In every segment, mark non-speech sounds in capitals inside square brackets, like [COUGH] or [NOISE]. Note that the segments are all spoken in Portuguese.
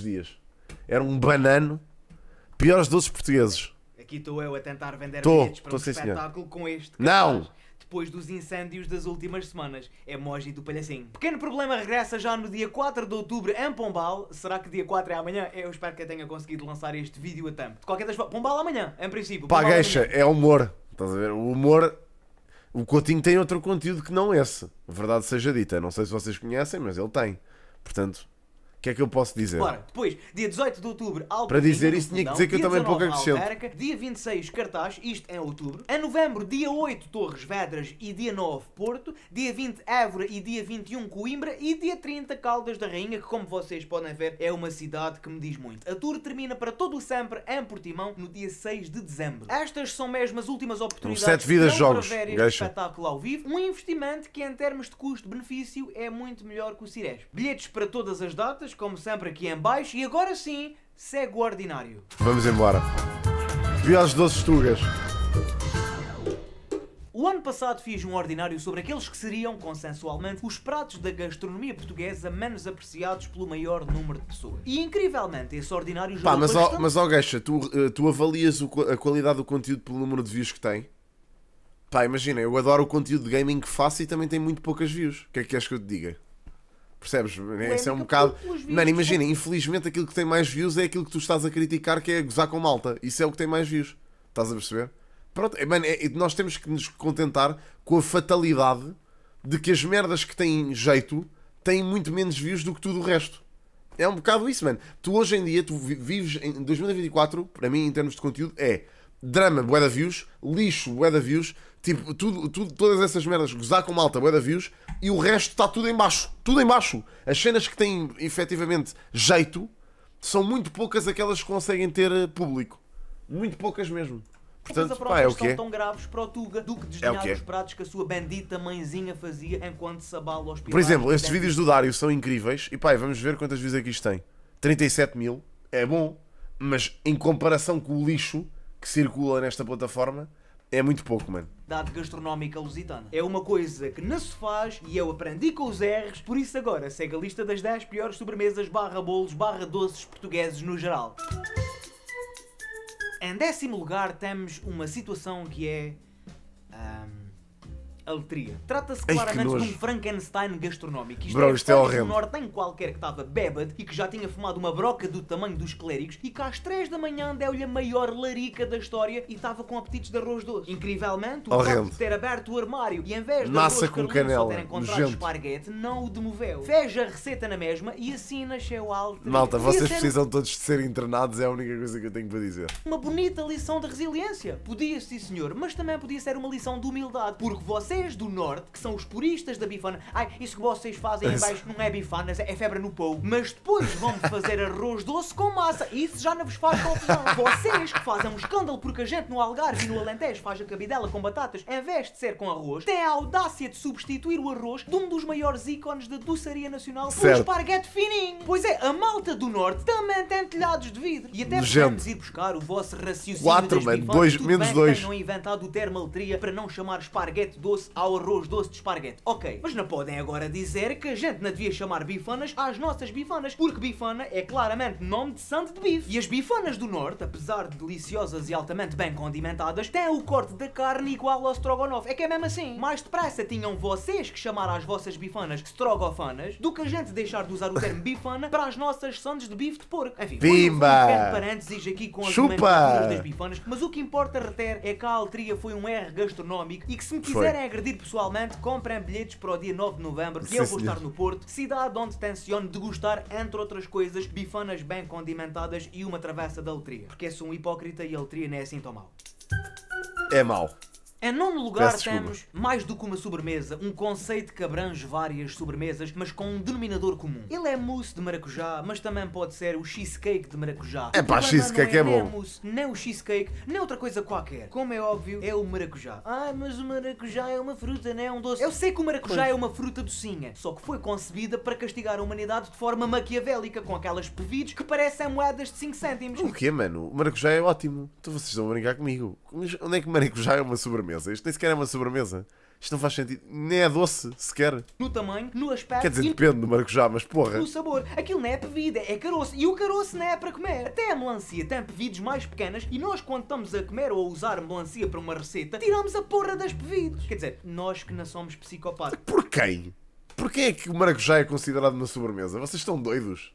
os dias. Era um banano. Piores doces portugueses. Aqui estou eu a tentar vender tô, bilhetes para espetáculo com este cartaz. Não! Depois dos incêndios das últimas semanas. É emoji do palhacinho. Pequeno Problema regressa já no dia 4 de outubro em Pombal. Será que dia 4 é amanhã? Eu espero que eu tenha conseguido lançar este vídeo a tempo. De qualquer das formas, Pombal amanhã, em princípio. Pá, gueixa, é humor. Estás a ver? O humor o Coutinho tem outro conteúdo que não esse. Verdade seja dita. Não sei se vocês conhecem, mas ele tem. Portanto, o que é que eu posso dizer? Ora, depois, dia 18 de outubro, Alto Para dizer isso, tinha que dizer que eu também pouco acrescento. Dia 26, Cartaz, isto em é outubro. A novembro, dia 8, Torres Vedras e dia 9, Porto. Dia 20, Évora e dia 21, Coimbra. E dia 30, Caldas da Rainha, que como vocês podem ver, é uma cidade que me diz muito. A tour termina para todo o sempre em Portimão no dia 6 de dezembro. Estas são mesmo as últimas oportunidades sete vidas jogos. para ver este espetáculo ao vivo. Um investimento que, em termos de custo-benefício, é muito melhor que o Cires. Bilhetes para todas as datas como sempre aqui em baixo, e agora sim, segue o ordinário. Vamos embora. Viagens doces tugas. O ano passado fiz um ordinário sobre aqueles que seriam, consensualmente, os pratos da gastronomia portuguesa menos apreciados pelo maior número de pessoas. E incrivelmente, esse ordinário já. Pá, mas, ó, mas ó Geixa, tu, eh, tu avalias o, a qualidade do conteúdo pelo número de views que tem? Pá, imagina, eu adoro o conteúdo de gaming que faço e também tem muito poucas views. O que é que queres que eu te diga? Percebes? É, isso é um bocado. Mano, imagina, infelizmente aquilo que tem mais views é aquilo que tu estás a criticar, que é gozar com malta. Isso é o que tem mais views. Estás a perceber? Pronto, é, mano, é, nós temos que nos contentar com a fatalidade de que as merdas que têm jeito têm muito menos views do que tudo o resto. É um bocado isso, mano. Tu hoje em dia, tu vives em 2024, para mim, em termos de conteúdo, é drama, bué views, lixo, bué views, tipo, tudo, tudo, todas essas merdas, gozar com malta, bué views, e o resto está tudo em baixo, tudo em baixo. As cenas que têm efetivamente jeito são muito poucas aquelas que conseguem ter eh, público. Muito poucas mesmo. Portanto, pá, é, é o quê? tão graves para o Tuga do que é desdenhar é os pratos que a sua bendita mãezinha fazia enquanto se abala aos Por exemplo, estes vídeos do Dário são incríveis e pá, vamos ver quantas vezes aqui isto tem. 37 mil, é bom, mas em comparação com o lixo que circula nesta plataforma é muito pouco, mano. Dado gastronómica lusitana. É uma coisa que não se faz e eu aprendi com os R's, por isso agora segue a lista das 10 piores sobremesas barra bolos barra doces portugueses no geral. Em décimo lugar temos uma situação que é letria. Trata-se claramente de um Frankenstein gastronómico. Isto Bro, é isto é horrendo. Menor, tem qualquer que estava bêbado e que já tinha fumado uma broca do tamanho dos clérigos e que às 3 da manhã deu-lhe a maior larica da história e estava com apetites de arroz doce. Incrivelmente, o facto de ter aberto o armário e em vez de Massa arroz com canela, ter encontrado esparguete, não o demoveu. Fez a receita na mesma e assim nasceu a alta. Malta, vocês assim- precisam todos de ser internados, é a única coisa que eu tenho para dizer. Uma bonita lição de resiliência. Podia, sim senhor, mas também podia ser uma lição de humildade, porque você vocês do Norte, que são os puristas da bifana, ai, isso que vocês fazem em baixo não é bifanas, é febre no povo. Mas depois vão fazer arroz doce com massa, isso já não vos faz confusão. [LAUGHS] Vocês que fazem um escândalo porque a gente no Algarve e no Alentejo faz a cabidela com batatas, em vez de ser com arroz, têm a audácia de substituir o arroz de um dos maiores ícones da doçaria nacional por um esparguete fininho. Pois é, a malta do Norte também tem telhados de vidro. E até podemos ir buscar o vosso raciocínio Quatro, menos 2. dois. não inventado o termo para não chamar esparguete doce ao arroz doce de esparguete. Ok, mas não podem agora dizer que a gente não devia chamar bifanas às nossas bifanas, porque bifana é claramente nome de santo de bife. E as bifanas do norte, apesar de deliciosas e altamente bem condimentadas, têm o corte da carne igual ao strogonoff. É que é mesmo assim. Mais depressa tinham vocês que chamar às vossas bifanas strogofanas do que a gente deixar de usar o termo bifana para as nossas sandes de bife de porco. Enfim, Bimba. Um parênteses aqui com as Chupa! das bifanas, mas o que importa reter é que a altria foi um erro gastronómico e que se me quiserem agredir pessoalmente, comprem bilhetes para o dia 9 de novembro que eu vou estar no Porto, cidade onde tenciono degustar, entre outras coisas, bifanas bem condimentadas e uma travessa da letria. Porque é sou um hipócrita e a letria não é assim tão mau. É mau. Em é nono lugar Peço temos, desculpa. mais do que uma sobremesa, um conceito que abrange várias sobremesas, mas com um denominador comum. Ele é mousse de maracujá, mas também pode ser o cheesecake de maracujá. É pá, cheesecake é, é bom. Nem, mousse, nem o cheesecake, nem outra coisa qualquer. Como é óbvio, é o maracujá. Ah, mas o maracujá é uma fruta, não é um doce. Eu sei que o maracujá é uma fruta docinha, só que foi concebida para castigar a humanidade de forma maquiavélica, com aquelas pevidos que parecem moedas de 5 cêntimos. O quê, mano? O maracujá é ótimo. Então vocês estão a brincar comigo. Mas onde é que o maracujá é uma sobremesa? sobremesa. Isto nem sequer é uma sobremesa. Isto não faz sentido. Nem é doce, sequer. No tamanho, no aspecto. Quer dizer, depende do maracujá, mas porra. No sabor. Aquilo não é pevida, é caroço. E o caroço não é para comer. Até a melancia tem pevidos mais pequenas e nós, quando estamos a comer ou a usar melancia para uma receita, tiramos a porra das pevidos. Quer dizer, nós que não somos psicopatas. Por quem? Porquê é que o maracujá é considerado uma sobremesa? Vocês estão doidos?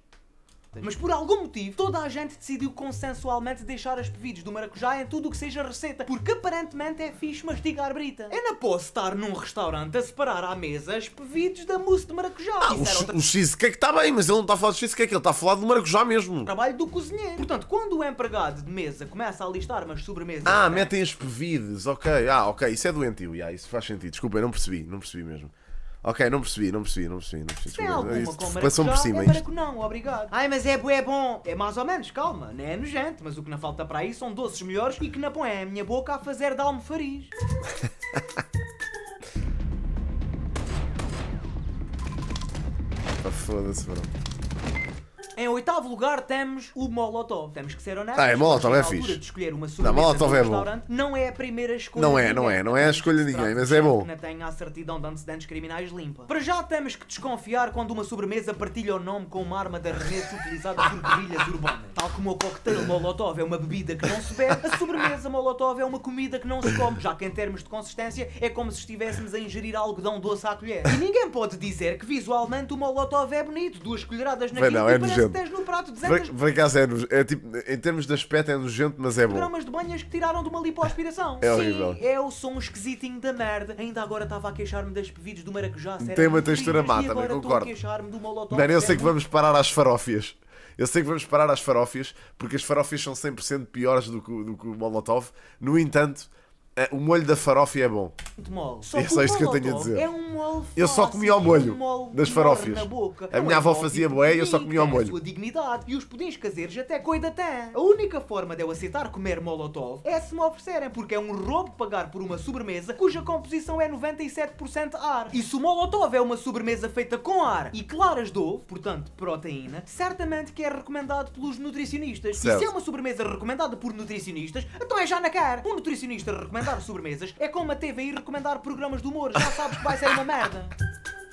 Mas por algum motivo, toda a gente decidiu consensualmente deixar as pevides do maracujá em tudo o que seja receita, porque aparentemente é fixe mastigar brita. Ainda posso estar num restaurante a separar à mesa as pevides da mousse de maracujá. Ah, o, o cheesecake é está bem, mas ele não está a falar de cheesecake, é é? ele está a falar de maracujá mesmo. Trabalho do cozinheiro. Portanto, quando o empregado de mesa começa a listar umas sobremesas... Ah, metem as pevides, ok. Ah, ok, isso é doentio, yeah, isso faz sentido. Desculpa, eu não percebi, não percebi mesmo. Ok, não percebi, não percebi, não percebi. Não percebi. Tem alguma Isso, com maracujá, por cima, é não, obrigado. Ai, mas é, é bom. É mais ou menos, calma. Não é nojento, mas o que não falta para aí são doces melhores e que não põe a minha boca a fazer de almofariz. [LAUGHS] Ah, foda-se, bro. Em oitavo lugar temos o Molotov. Temos que ser honestos. Ah, é Molotov, é fixe. De escolher uma não, Molotov é bom. Não é a primeira escolha. Não é, não é, não é a escolha de ninguém, mas é bom. não tem a certidão de antecedentes criminais limpa. Para já temos que desconfiar quando uma sobremesa partilha o nome com uma arma de arremesso utilizada por guerrilhas urbanas. Tal como o cocktail Molotov é uma bebida que não se bebe, a sobremesa Molotov é uma comida que não se come, já que em termos de consistência é como se estivéssemos a ingerir algodão doce à colher. E ninguém pode dizer que visualmente o Molotov é bonito, duas colheradas na Bem, não, é nojento, nojento. tens no prato 200... Por acaso é É, tipo, em termos de aspecto é nojento, mas é bom. Gramas de banhas que tiraram de uma lipoaspiração. é horrível. Sim, eu é sou um esquisitinho da merda. Ainda agora estava a queixar-me das bebidas do maracujá. Tem uma textura má, também concordo. Mano, eu sei que vamos parar às farófias. Eu sei que vamos parar às farófias, porque as farófias são 100% piores do que, do que o Molotov. No entanto... É, o molho da farófia é bom. Muito mole. Só é só isto que eu tenho a dizer. É um molho fácil, Eu só comia ao molho um das farófias. A minha avó fazia boé e eu só comia ao molho. A sua dignidade e os pudins caseiros até coida até. A única forma de eu aceitar comer molotov é se me oferecerem, porque é um roubo pagar por uma sobremesa cuja composição é 97% ar. E se o molotov é uma sobremesa feita com ar e claras de ovo, portanto proteína, certamente que é recomendado pelos nutricionistas. Certo. E se é uma sobremesa recomendada por nutricionistas, então é já na cara. Um nutricionista recomendado recomendar sobremesas é como a TVI recomendar programas de humor. Já sabes que vai ser uma merda. [LAUGHS]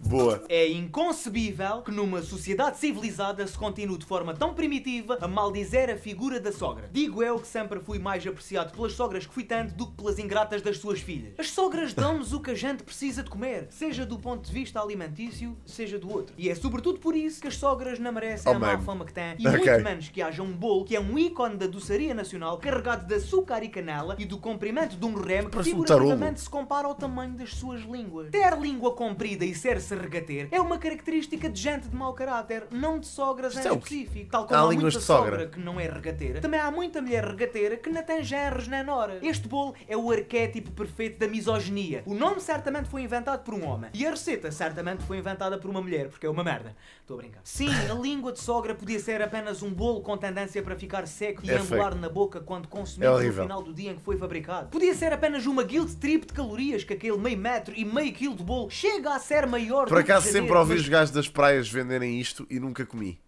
Boa. É inconcebível que numa sociedade civilizada se continue de forma tão primitiva a maldizer a figura da sogra. Digo eu que sempre fui mais apreciado pelas sogras que fui tanto do que pelas ingratas das suas filhas. As sogras dão-nos o que a gente precisa de comer, seja do ponto de vista alimentício, seja do outro. E é sobretudo por isso que as sogras não merecem oh, a má fama que têm e okay. muito menos que haja um bolo que é um ícone da doçaria nacional carregado de açúcar e canela e do comprimento de um reme que figurativamente um se compara ao tamanho das suas línguas. Ter língua comprida e ser-se regater é uma característica de gente de mau caráter, não de sogras Isto em é o quê? específico. Tal como Há há, muita sogra. sogra que não é regateira, também há muita mulher regateira que não tem genres nem nora. Este bolo é o arquétipo perfeito da misoginia. O nome certamente foi inventado por um homem e a receita certamente foi inventada por uma mulher, porque é uma merda. Estou a brincar. Sim, a [LAUGHS] língua de sogra podia ser apenas um bolo com tendência para ficar seco e É angular na boca quando consumido É no final do dia em que foi fabricado. Podia ser apenas uma guild trip de calorias que aquele meio metro e meio quilo de bolo chega a ser ser maior Por acaso sempre ouvi os gajos das praias venderem isto e nunca comi.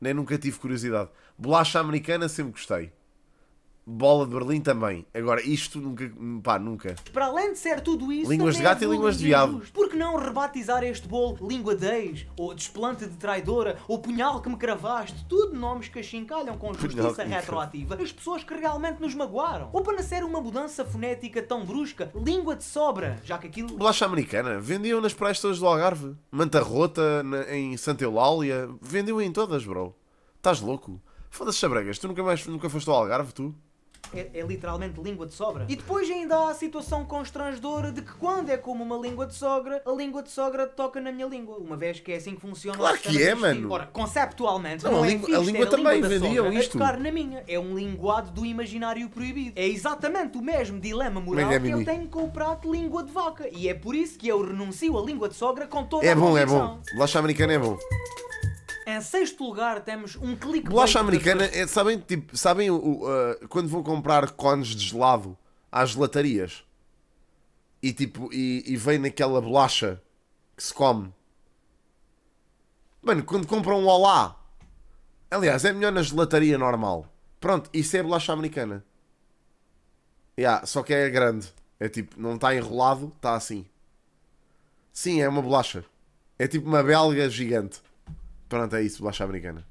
Nem nunca tive curiosidade. Bolacha americana sempre gostei. Bola de Berlim também. Agora, isto nunca. pá, nunca. Para além de ser tudo isso. Línguas de é gato é e línguas de diabo. Por que não rebatizar este bolo língua de ex, ou desplante de traidora, ou punhal que me cravaste? Tudo nomes que achincalham com justiça punhal retroativa as pessoas que realmente nos magoaram. Ou para nascer uma mudança fonética tão brusca, língua de sobra, já que aquilo. Bolacha americana. Vendiam nas praias todas do Algarve. Manta rota na, em Santa Eulália. Vendiam em todas, bro. Estás louco? Foda-se, chabregas. Tu nunca mais nunca foste ao Algarve, tu? é, é, literalmente língua de sogra. E depois ainda há a situação constrangedora de que quando é como uma língua de sogra, a língua de sogra toca na minha língua, uma vez que é assim que funciona. Claro que é, mano. Ora, conceptualmente, não, não a, é língua, fixe, a língua também língua vendiam sogra, isto. Claro, na minha, é um linguado do imaginário proibido. É exatamente o mesmo dilema é moral que é, eu tenho com o prato língua de vaca. E é por isso que eu renuncio à língua de sogra com toda é a bom, É bom, é bom. Lacha americana é bom. Em sexto lugar temos um clique. Bolacha americana, é, sabem, tipo, sabem o, uh, quando vão comprar cones de gelado às gelatarias e tipo, e, e vem naquela bolacha que se come. Mano, quando compram um Olá, aliás, é melhor na gelataria normal. Pronto, isso é bolacha americana. Yeah, só que é grande. É tipo, não está enrolado, está assim. Sim, é uma bolacha. É tipo uma belga gigante. Pronto, é isso, bolacha americana.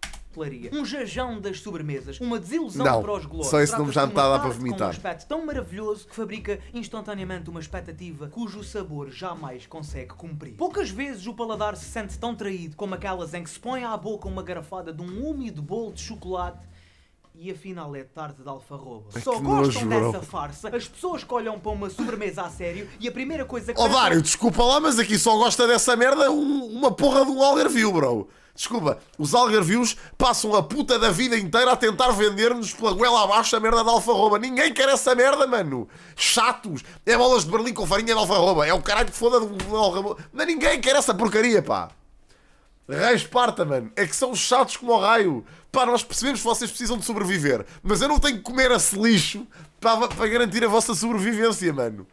Um jajão das sobremesas, uma desilusão não, para os glórias. Só esse nome já me está a dar para vomitar. Um aspecto tão maravilhoso que fabrica instantaneamente uma expectativa cujo sabor jamais consegue cumprir. Poucas vezes o paladar se sente tão traído como aquelas em que se põe à boca uma garrafada de um úmido bolo de chocolate e afinal é tarde de alfarroba. É Só gostam nojo, dessa bro. farsa as pessoas que olham para uma sobremesa a sério e a primeira coisa que. Ó, oh, Dário, desculpa lá, mas aqui só gosta dessa merda um, uma porra de um algarvio, bro. Desculpa, os algarvios passam a puta da vida inteira a tentar vender-nos pela goela abaixo a merda da alfarroba. Ninguém quer essa merda, mano. Chatos. É bolas de Berlim com farinha de alfarroba. É o caralho que foda de um algarroba. Mas ninguém quer essa porcaria, pá. Raios parta, mano. É que são chatos como o raio pá, nós percebemos que vocês precisam de sobreviver, mas eu não tenho que comer esse lixo para, para garantir a vossa sobrevivência, mano.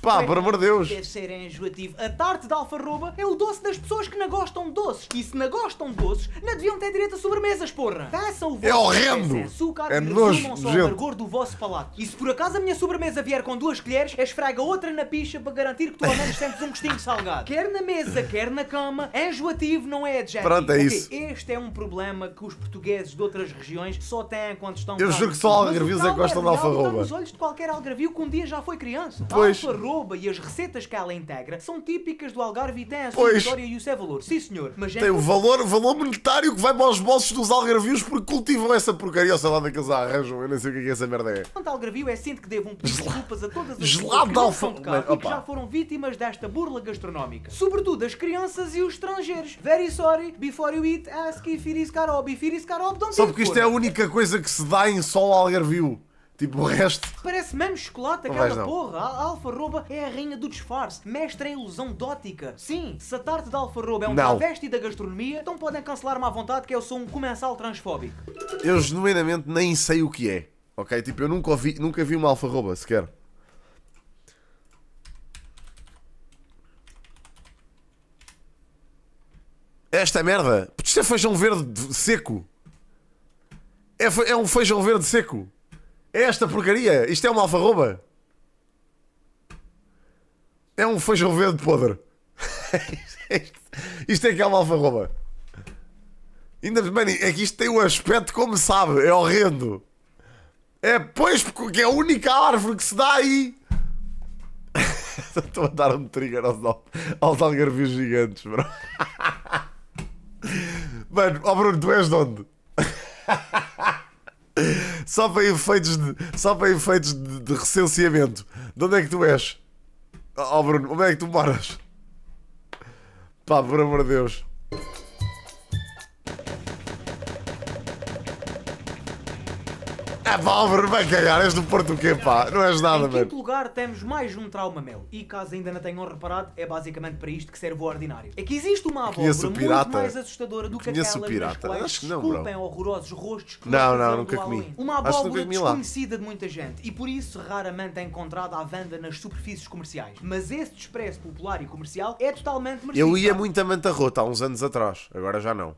Pá, é por amor de Deus. Deve ser enjoativo. A tarte de alfarroba é o doce das pessoas que não gostam de doces. E se não gostam de doces, não deviam ter direito a sobremesas, porra. Façam o vosso é horrendo. açúcar é nojo. resumam só o do vosso palato. E se por acaso a minha sobremesa vier com duas colheres, esfrega outra na picha para garantir que tu ao menos [LAUGHS] sentes um gostinho salgado. Quer na mesa, quer na cama, enjoativo não é adjetivo. Pronto, é isso. este é um problema que os portugueses de outras regiões só têm quando estão... Eu juro que só algarvios é que gostam de alfarroba. os olhos de qualquer algarvio que um dia já foi criança. Pois. Alfarroba e as receitas que ela integra são típicas do Algarve e têm a sua Pois. história e o seu valor. Sim, senhor. Mas é Tem o valor, valor monetário que vai para os bolsos dos algarvios porque cultivam essa porcaria, ou sei lá, onde é que eles arranjam, eu nem sei o que é que é essa merda é. Quanto Algarvio é sinto que devo um pedido de a todas as pessoas Gelado que de alfa- de Mas, e que já foram vítimas desta burla gastronómica. Sobretudo as crianças e os estrangeiros. Very sorry, before you eat, ask if it is carob. If it is carob, don't Só porque isto é a única coisa que se dá em sol algarvio. Tipo, o resto. Parece mesmo chocolate aquela não. porra. A alfarroba é a rainha do disfarce, mestra em ilusão dótica. Sim, se a tarte da alfarroba é um Não. travesti da gastronomia, então podem cancelar-me à vontade que eu sou um comensal transfóbico. Eu genuinamente nem sei o que é. Ok? Tipo, eu nunca, vi nunca vi uma alfarroba sequer. Esta merda. Isto é feijão verde seco. É, fe- é um feijão verde seco. É esta porcaria. Isto é uma alfarroba. É um feijão verde podre. [LAUGHS] isto é que é uma alfarroba. Ainda bem, é que isto tem o um aspecto como sabe. É horrendo. É, pois, porque é a única árvore que se dá aí. [LAUGHS] Estou a dar um trigger aos, aos algarvios gigantes, bro. [LAUGHS] Mano, ó oh Bruno, tu és de onde? só para efeitos de, só para efeitos de, de recenseamento. De onde é que tu és? Oh Bruno, onde é que tu moras? Pá, por amor de Deus. pá, Álvaro, vai cagar, és do Porto o quê, pá? Não és nada, em mano. Em quinto lugar, temos mais um trauma meu. E caso ainda não tenham reparado, é basicamente para isto que serve o ordinário. É que existe uma abóbora muito mais assustadora do que Conheço aquela pirata. Acho que não, desculpem horrorosos rostos que não, não, nunca comi. Uma abóbora desconhecida de muita gente e por isso raramente é encontrada à venda nas superfícies comerciais. Mas esse desprezo popular e comercial é totalmente merecido. Eu ia muito a manta rota há uns anos atrás, agora já não.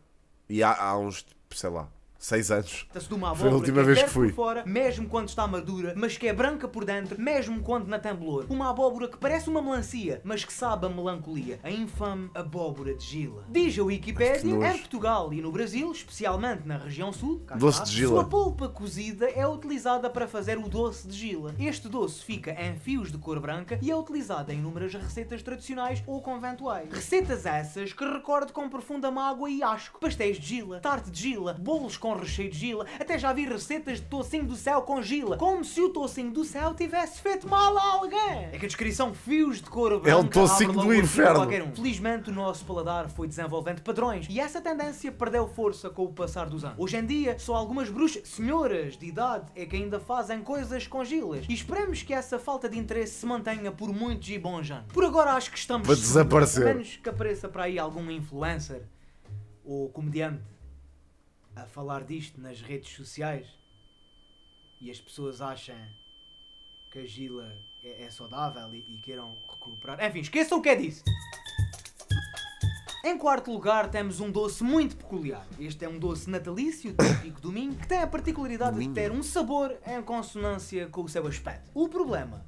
E há, há uns, sei lá, 6 anos. De uma Foi a última é vez que fui. Fora, mesmo quando está madura, mas que é branca por dentro, mesmo quando na temblor. Uma abóbora que parece uma melancia, mas que sabe a melancolia. A infame abóbora de Gila. Diz a Wikipédia, em Portugal e no Brasil, especialmente na região sul, doce de Gila. sua polpa cozida é utilizada para fazer o doce de Gila. Este doce fica em fios de cor branca e é utilizado em inúmeras receitas tradicionais ou conventuais. Receitas essas que recordo com profunda mágoa e asco. Pastéis de Gila, tarte de Gila, bolos com com recheio de gila, até já vi receitas de tocinho do céu com gila, como se o tocinho do céu tivesse feito mal a alguém. É que a descrição fios de couro branco é um tocinho do inferno. Um. Felizmente o nosso paladar foi desenvolvendo padrões e essa tendência perdeu força com o passar dos anos. Hoje em dia, só algumas bruxas, senhoras de idade, é que ainda fazem coisas com gilas. E esperemos que essa falta de interesse se mantenha por muitos e bons anos. Por agora acho que estamos... Vai desaparecer. Menos que apareça para aí algum influencer ou comediante a falar disto nas redes sociais e as pessoas acham que a gila é, é saudável e, e, queiram recuperar. Enfim, esqueçam o que é disso. Em quarto lugar temos um doce muito peculiar. Este é um doce natalício, típico do Minho, que tem a particularidade Minho. de ter um sabor em consonância com o seu aspecto. O problema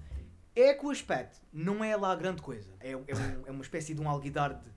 é que o aspecto não é lá grande coisa. É, é, um, é uma espécie de um alguidar de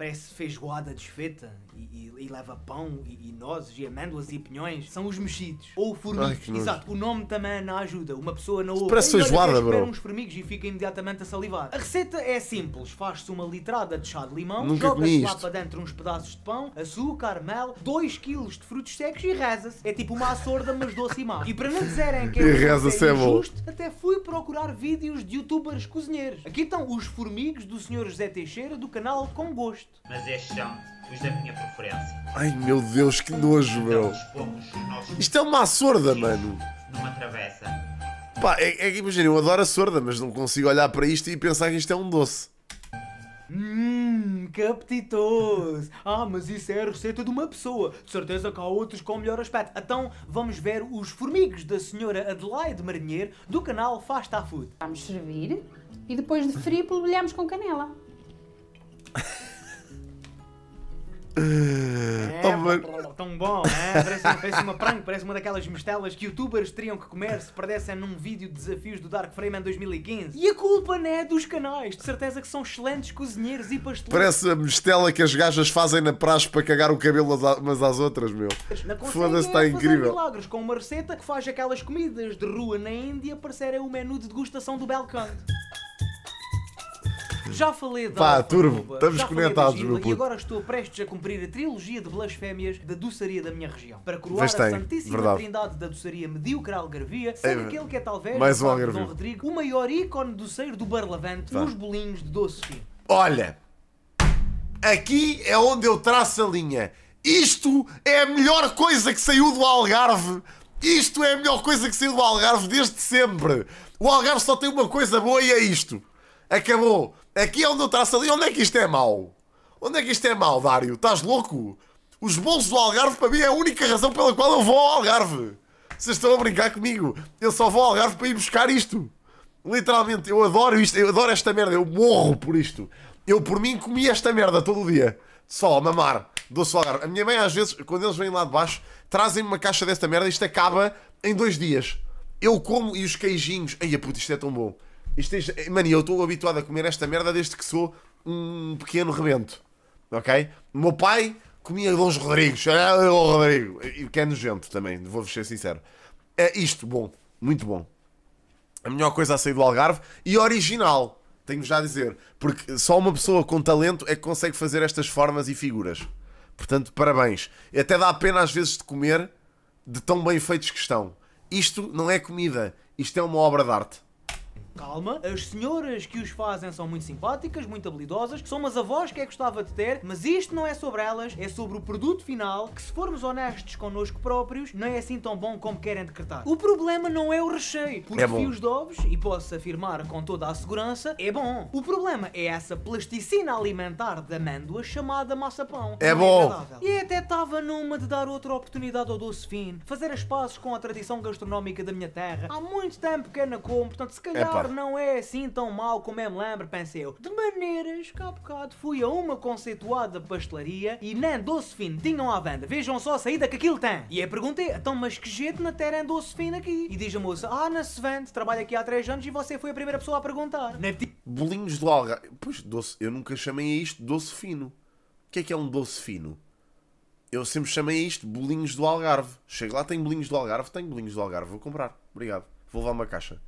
parece feijoada desfeita e, e, e leva pão e, e, nozes e amêndoas e pinhões. São os mexidos. Ou formigos. Ai, Exato. O nome também não ajuda. Uma pessoa não ouve. Parece feijoada, bro. uns formigos e fica imediatamente a salivar. A receita é simples. Faz-se uma litrada de chá de limão, joga-se lá para dentro uns pedaços de pão, açúcar, mel, 2 kg de frutos secos e reza-se. É tipo uma açorda, mas doce e má. E para não dizerem que é, reza é injusto, até fui procurar vídeos de youtubers cozinheiros. Aqui estão os formigos do Sr. José Teixeira do canal Com Gosto mas estes são os da minha preferência. Ai meu Deus, que nojo, então meu. Isto é uma sorda, mano. Numa travessa. Pá, é, é que imagina, eu adoro a sorda, mas não consigo olhar para isto e pensar que isto é um doce. Hum, que apetitoso! Ah, mas isso é a receita de uma pessoa. De certeza que há outros com melhor aspecto. Então vamos ver os formigos da senhora Adelaide Marinheiro do canal Fasta Food. Vamos servir e depois de frio polvilhamos com canela. [LAUGHS] É, oh, tão bom, é? parece, uma, parece uma prank, parece uma daquelas mistelas que youtubers teriam que comer se perdessem num vídeo de desafios do Dark Frame em 2015. E a culpa não é dos canais, de certeza que são excelentes cozinheiros e pasteleiros. Parece a mistela que as gajas fazem na praxe para cagar o cabelo umas às outras, meu. Foda-se, está é incrível. milagres com uma receita que faz aquelas comidas de rua na Índia parecerem é o menu de degustação do balcão. Já falei da. Pá, Alfa Turbo, Cuba, estamos já conectados, meu meu E agora estou prestes a cumprir a trilogia de blasfémias da doçaria da minha região. Para coroar a tem, Santíssima verdade. Trindade da doçaria medíocre algarvia, é, sendo É, aquele que é talvez, mais um Dom Rodrigo, o maior ícone doceiro do Barlavante nos bolinhos de doce fino. Olha, aqui é onde eu traço a linha. Isto é a melhor coisa que saiu do Algarve. Isto é a melhor coisa que saiu do Algarve desde sempre. O Algarve só tem uma coisa boa e é isto. Acabou. Aqui é onde eu traço ali. Onde é que isto é mau? Onde é que isto é mau, Dário? Estás louco? Os bolsos do Algarve para mim é a única razão pela qual eu vou ao Algarve. Vocês estão a brincar comigo. Eu só vou ao Algarve para ir buscar isto. Literalmente, eu adoro isto, eu adoro esta merda, eu morro por isto. Eu por mim comia esta merda todo o dia. Só a mamar, doce do Algarve. A minha mãe às vezes, quando eles vêm lá de baixo, trazem-me uma caixa desta merda e isto acaba em dois dias. Eu como e os queijinhos. Ai, puta, isto é tão bom. Esteja... É, é, mano, eu estou habituado a comer esta merda desde que sou um pequeno rebento. Ok? O meu pai comia Dons Rodrigues. Ah, o Rodrigo. Que é nojento também, vou-vos ser sincero. É isto, bom. Muito bom. A melhor coisa a sair do Algarve e original. Tenho já a dizer. Porque só uma pessoa com talento é que consegue fazer estas formas e figuras. Portanto, parabéns. E até dá pena às vezes de comer de tão bem feitos que estão. Isto não é comida. Isto é uma obra de arte. Calma, as senhoras que os fazem são muito simpáticas, muito habilidosas, são umas avós que é gostava de ter, mas isto não é sobre elas, é sobre o produto final, que se formos honestos connosco próprios, não é assim tão bom como querem decretar. O problema não é o recheio, porque é fios de ovos, e posso afirmar com toda a segurança, é bom. O problema é essa plasticina alimentar de amêndoas chamada maçapão. É bom! É e até estava numa de dar outra oportunidade ao doce fino, fazer as pazes com a tradição gastronómica da minha terra. Há muito tempo que é na portanto se calhar... É não é assim tão mal como eu me lembro, pensei eu. De maneiras que há bocado fui a uma conceituada pastelaria e nem doce fino tinham à venda. Vejam só a saída que aquilo tem. E eu perguntei, então mas que jeito na terra é doce fino aqui? E diz a moça, ah, na se vende, trabalho aqui há 3 anos e você foi a primeira pessoa a perguntar. Na Bolinhos de alga. Pois, doce, eu nunca chamei a isto doce fino. O que é que é um doce fino? Eu sempre chamei isto bolinhos do Algarve. Chego lá, tem bolinhos do Algarve, tem bolinhos do Algarve, vou comprar. Obrigado. Vou levar uma caixa.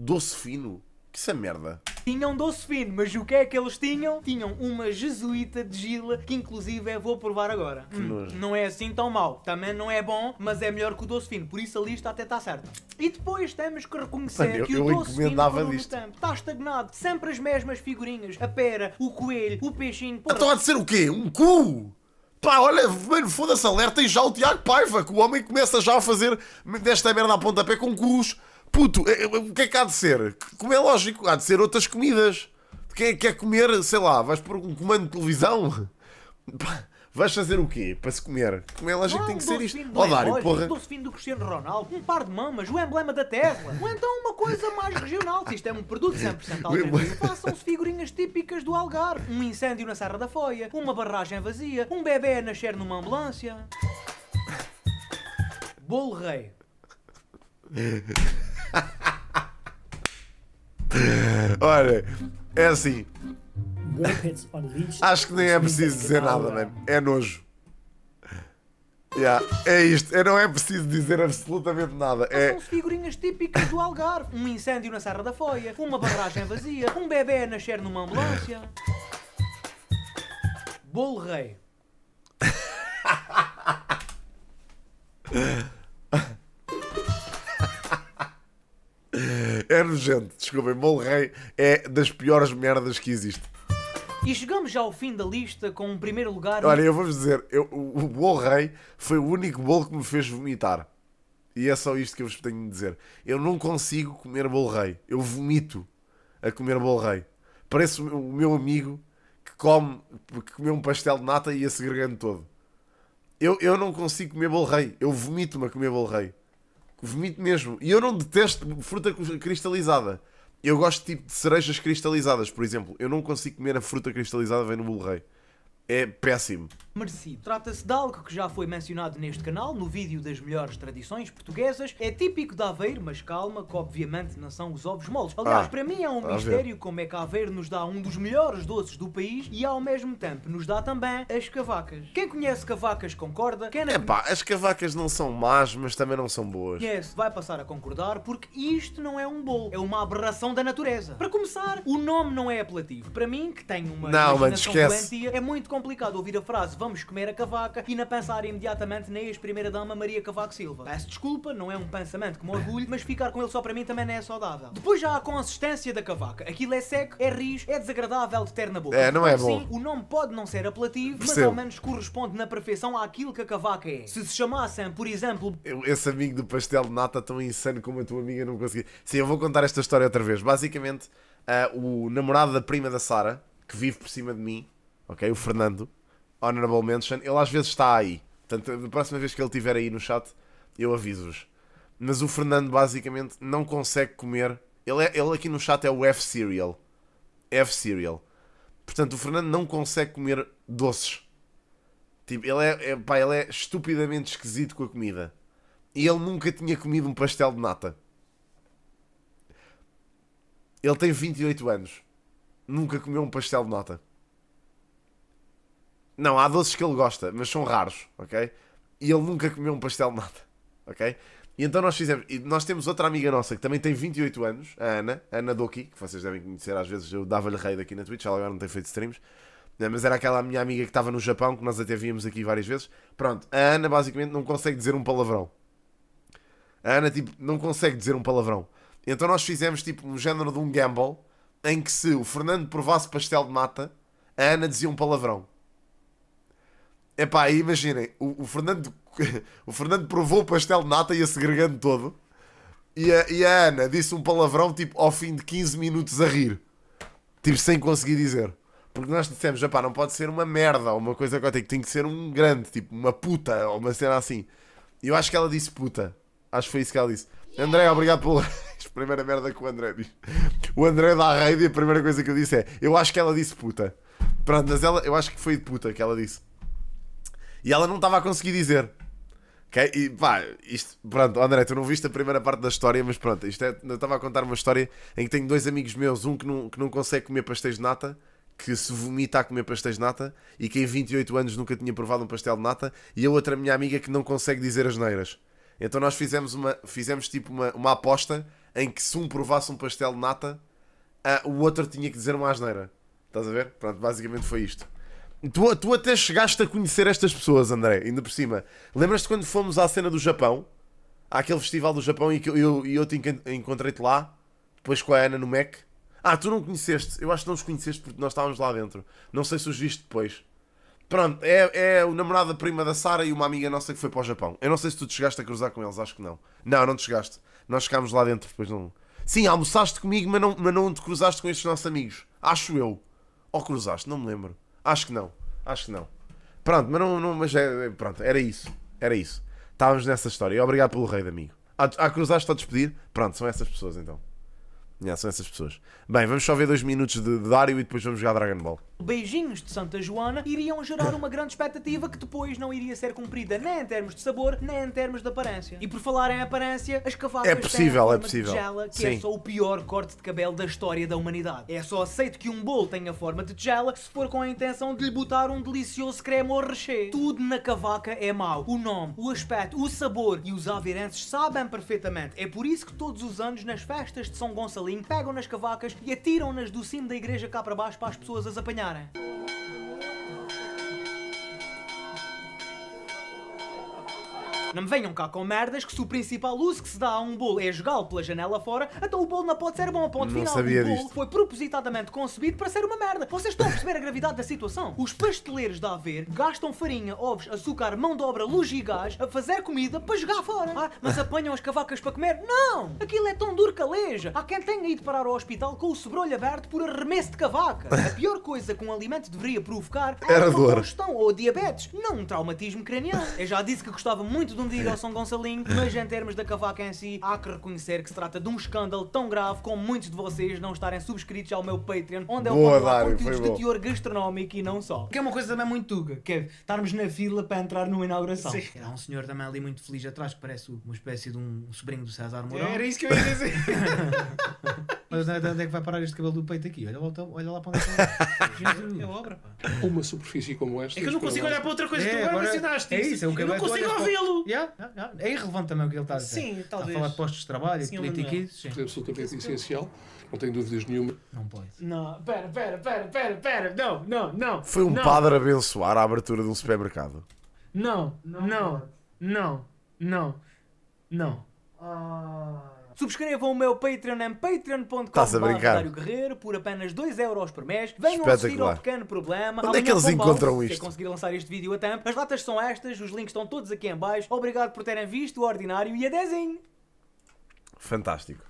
Doce fino? Que é merda? Tinham doce fino, mas o que é que eles tinham? Tinham uma jesuíta de gila, que inclusive é, vou provar agora. Hum, não é assim tão mau. Também não é bom, mas é melhor que o doce fino. Por isso a lista até está certa. E depois temos que reconhecer Mano, eu, que o doce fino está tempo está estagnado. Sempre as mesmas figurinhas. A pera, o coelho, o peixinho... Porra. Então há de ser o quê? Um cu? Pá, olha, mano, foda-se, e já o Tiago Paiva, que o homem começa já a fazer desta merda a pontapé com cus. Puto, é, é, o que é que há de ser? Como é lógico, há de ser outras comidas. Quem é quer comer, sei lá, vais pôr um comando de televisão? [LAUGHS] Vais fazer o quê para se comer? Como é lógico que tem que ser isto? Ó Dário, porra. Um doce fino do Cristiano Ronaldo, um par de mamas, o emblema da Tesla. Ou então uma coisa mais regional. Se isto é um produto 100% [LAUGHS] alternativo, façam-se figurinhas típicas do Algarve. Um incêndio na Serra da Foia, uma barragem vazia, um bebê a nascer numa ambulância. Bolo rei. [LAUGHS] Olha, é assim. Acho que nem é preciso é dizer nada, mano. É nojo. Yeah, é isto, eu é, não é preciso dizer absolutamente nada. É... São figurinhas típicas do Algarve: um incêndio na Serra da Foia, uma barragem vazia, um bebê a nascer numa ambulância. Bolo Rei. [LAUGHS] nojento. Desculpem, Bolo Rei é das piores merdas que existe. E chegamos já ao fim da lista com o um primeiro lugar. Olha, eu vou-vos dizer, eu, o, Bolo Rei foi o único bolo que me fez vomitar. E é só isto que eu vos tenho de dizer. Eu não consigo comer bolo rei. Eu vomito a comer bolo rei. Parece o meu amigo que come, que comeu um pastel de nata e ia se todo. Eu, eu não consigo comer bolo rei. Eu vomito-me a comer bolo rei. Vomito mesmo. E eu não detesto fruta cristalizada. Eu gosto tipo de cerejas cristalizadas, por exemplo. Eu não consigo comer a fruta cristalizada, vem no bolo rei é péssimo. Merecido. Trata-se de algo que já foi mencionado neste canal, no vídeo das melhores tradições portuguesas. É típico de Aveiro, mas calma, que obviamente não são os ovos moles. Aliás, ah, para mim é um tá mistério como é que Aveiro nos dá um dos melhores doces do país e ao mesmo tempo nos dá também as cavacas. Quem conhece cavacas concorda, quem não Epá, as cavacas não são más, mas também não são boas. Yes, vai passar a concordar, porque isto não é um bolo, é uma aberração da natureza. Para começar, o nome não é apelativo. Para mim, que tenho uma não, imaginação Doentia, é muito complicado complicado ouvir a frase vamos comer a cavaca e não pensar imediatamente na ex-primeira-dama Maria Cavaco Silva. Peço desculpa, não é um pensamento que me orgulho, mas ficar com ele só para mim também não é saudável. Depois já há a consistência da cavaca. Aquilo é seco, é rijo, é desagradável de ter na boca. É, não é assim, bom. Sim, o nome pode não ser apelativo, Percebo. mas ao menos corresponde na perfeição àquilo que a cavaca é. Se se chamassem, por exemplo... Eu, esse amigo do pastel de nata tão insano como a tua amiga não conseguia... Sim, eu vou contar esta história outra vez. Basicamente, uh, o namorado da prima da Sara, que vive por cima de mim, ok? O Fernando, Honorable Mention, ele às vezes está aí. Portanto, a próxima vez que ele estiver aí no chat, eu aviso-vos. Mas o Fernando basicamente não consegue comer. Ele, é, ele aqui no chat é o F-Cereal. F-Cereal. Portanto, o Fernando não consegue comer doces. Tipo, ele é, é, pá, ele é estupidamente esquisito com a comida. E ele nunca tinha comido um pastel de nata. Ele tem 28 anos. Nunca comeu um pastel de nata. Não, há doces que ele gosta, mas são raros, ok? E ele nunca comeu um pastel de nada, ok? E então nós fizemos. E nós temos outra amiga nossa que também tem 28 anos, a Ana, a Ana Doki, que vocês devem conhecer, às vezes eu dava-lhe raid aqui na Twitch, ela agora não tem feito streams. Né, mas era aquela minha amiga que estava no Japão, que nós até víamos aqui várias vezes. Pronto, a Ana basicamente não consegue dizer um palavrão. A Ana, tipo, não consegue dizer um palavrão. Então nós fizemos, tipo, um género de um gamble, em que se o Fernando provasse pastel de mata, a Ana dizia um palavrão. É pá, aí imaginem, o, o, Fernando, [LAUGHS] o Fernando provou o pastel de nata e ia segregando todo. E a, e a Ana disse um palavrão tipo ao fim de 15 minutos a rir, tipo sem conseguir dizer. Porque nós dissemos, pá, não pode ser uma merda ou uma coisa que eu tenho, tem que ser um grande, tipo uma puta ou uma cena assim. E eu acho que ela disse puta. Acho que foi isso que ela disse. André, obrigado pelo [LAUGHS] Primeira merda que o André diz. O André dá a rede e a primeira coisa que eu disse é: Eu acho que ela disse puta. Pronto, mas ela, eu acho que foi de puta que ela disse. E ela não estava a conseguir dizer. ok E pá, isto, pronto, André, tu não viste a primeira parte da história, mas pronto, isto é, eu estava a contar uma história em que tenho dois amigos meus, um que não, que não consegue comer pastéis de nata, que se vomita a comer pastéis de nata e que em 28 anos nunca tinha provado um pastel de nata, e a outra minha amiga que não consegue dizer as neiras. Então nós fizemos uma, fizemos tipo uma, uma aposta em que se um provasse um pastel de nata, uh, o outro tinha que dizer uma asneira. Estás a ver? Pronto, basicamente foi isto. Tu, tu até chegaste a conhecer estas pessoas, André, ainda por cima. Lembras-te quando fomos à cena do Japão? Àquele festival do Japão e eu, eu, eu te encontrei-te lá? Depois com a Ana no Mac? Ah, tu não conheceste. Eu acho que não os conheceste porque nós estávamos lá dentro. Não sei se os viste depois. Pronto, é, é o namorado da prima da Sara e uma amiga nossa que foi para o Japão. Eu não sei se tu te chegaste a cruzar com eles, acho que não. Não, não te chegaste. Nós chegámos lá dentro, depois não. Sim, almoçaste comigo, mas não, mas não te cruzaste com estes nossos amigos. Acho eu. Ou cruzaste, não me lembro. Acho que não. Acho que não. Pronto, mas, não, não mas é, é, pronto, era isso. Era isso. Estávamos nessa história. E obrigado pelo rei, amigo. A, ah, a ah, cruzaste a despedir? Pronto, são essas pessoas então. Yeah, são essas pessoas. Bem, vamos só ver dois minutos de, de Dario e depois vamos jogar Dragon Ball beijinhos de Santa Joana iriam gerar uma grande expectativa que depois não iria ser cumprida nem em termos de sabor, nem em termos de aparência. E por falar em aparência, as cavacas é possível, têm a é de tigela, que é Sim. é só o pior corte de cabelo da história da humanidade. É só aceito que um bolo tenha forma de tigela se for com a intenção de lhe botar um delicioso creme ou recheio. Tudo na cavaca é mau. O nome, o aspecto, o sabor e os aveirenses sabem perfeitamente. É por isso que todos os anos nas festas de São Gonçalinho pegam nas cavacas e atiram-nas do cimo da igreja cá para baixo para as pessoas as apanhar. रहा है não me venham cá com merdas que se o principal uso que se dá a um bolo é jogá-lo pela janela fora, então o bolo não pode ser bom, a ponto não final. Sabia o bolo disto. foi propositadamente concebido para ser uma merda. Vocês estão a perceber a gravidade da situação? Os pasteleiros da Aver gastam farinha, ovos, açúcar, mão de obra, luz e gás a fazer comida para jogar fora. Ah, mas apanham as cavacas para comer? Não! Aquilo é tão duro que aleja. Há quem tenha ido parar ao hospital com o sobrolho aberto por arremesso de cavaca. A pior coisa que um alimento deveria provocar era, é era uma dor. congestão ou diabetes, não um traumatismo craniano. Eu já disse que gostava muito de um não diga ao São Gonçalinho, mas em termos da cavaca em si, há que reconhecer que se trata de um escândalo tão grave como muitos de vocês não estarem subscritos ao meu Patreon, onde eu é Boa, Dário, conteúdos de teor gastronómico e não só. Que é uma coisa também muito tuga, que é estarmos na fila para entrar numa inauguração. Sim. Há um senhor também ali muito feliz atrás que parece uma espécie de um sobrinho do César Mourão. Era isso que eu ia dizer. [LAUGHS] Mas não é onde é que vai parar este cabelo do peito aqui? Olha lá, olha lá para onde é que [LAUGHS] é obra, pá. Uma superfície como esta. É que eu não consigo olhar para outra coisa é, que tu agora mencionaste. É isso, é o cabelo. Eu não consigo ouvi-lo. yeah, yeah. É irrelevante também o que ele está a dizer. Sim, talvez. Está a falar de postos de trabalho, de é política É absolutamente essencial. Não tenho dúvidas nenhuma. Não pode. Não, pera, pera, pera, pera, pera. Não, não, não. Foi um não. padre abençoar a abertura de um supermercado. Não, não, não, não, não. não. Ah. Subscrevam o meu Patreon em patreon.com.br Guerreiro por apenas 2€ por mês. Venham assistir ao pequeno problema. Onde é que eles encontram isto? conseguir lançar este vídeo a tempo. As datas são estas, os links estão todos aqui em baixo. Obrigado por terem visto o Ordinário e a Fantástico.